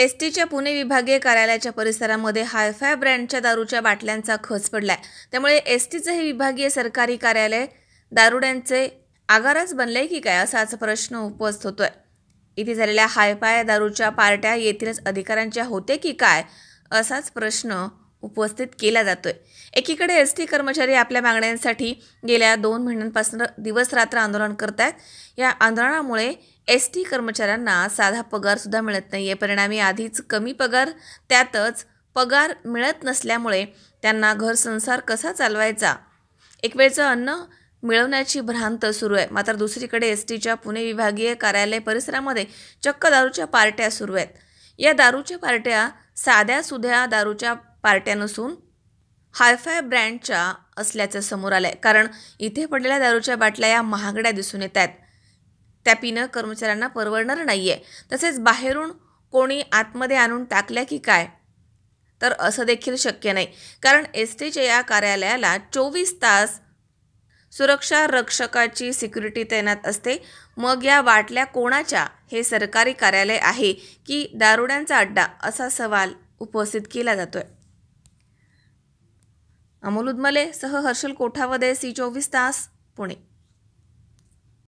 S टीच्या पुणे विभागीय कार्यालयाच्या परिसरामध्ये हायफाय ब्रँडच्या दारूच्या बाटल्यांचा खच पडलाय त्यामुळे एस टीचं हे विभागीय सरकारी कार्यालय दारुड्यांचे आगारच बनले की काय असाच प्रश्न उपस्थित होतोय इथे झालेल्या हायफाय दारूच्या पार्ट्या येथीलच अधिकाऱ्यांच्या होते की काय असाच प्रश्न उपस्थित केला जातो आहे एकीकडे एस टी कर्मचारी आपल्या मागण्यांसाठी गेल्या दोन महिन्यांपासून दिवसरात्र आंदोलन करत आहेत या आंदोलनामुळे एस टी कर्मचाऱ्यांना साधा पगारसुद्धा मिळत नाही आहे परिणामी आधीच कमी पगार त्यातच पगार मिळत नसल्यामुळे त्यांना घर संसार कसा चालवायचा एक वेळचं अन्न मिळवण्याची भ्रांत सुरू आहे मात्र दुसरीकडे एस टीच्या पुणे विभागीय कार्यालय परिसरामध्ये चक्क दारूच्या पार्ट्या सुरू आहेत या दारूच्या पार्ट्या साध्या सुध्या दारूच्या पार्ट्या नसून हायफाय ब्रँडच्या असल्याचं समोर आलं आहे कारण इथे पडलेल्या दारूच्या बाटल्या या महागड्या दिसून येत आहेत त्या पिणं कर्मचाऱ्यांना परवडणार नाही आहे तसेच बाहेरून कोणी आतमध्ये आणून टाकल्या की काय तर असं देखील शक्य नाही कारण एस टीच्या या कार्यालयाला चोवीस तास सुरक्षा रक्षकाची सिक्युरिटी तैनात असते मग या बाटल्या कोणाच्या हे सरकारी कार्यालय आहे की दारुड्यांचा अड्डा असा सवाल उपस्थित केला आहे अमोल उदमले सह हर्षल कोठावदे सी चोवीस तास पुणे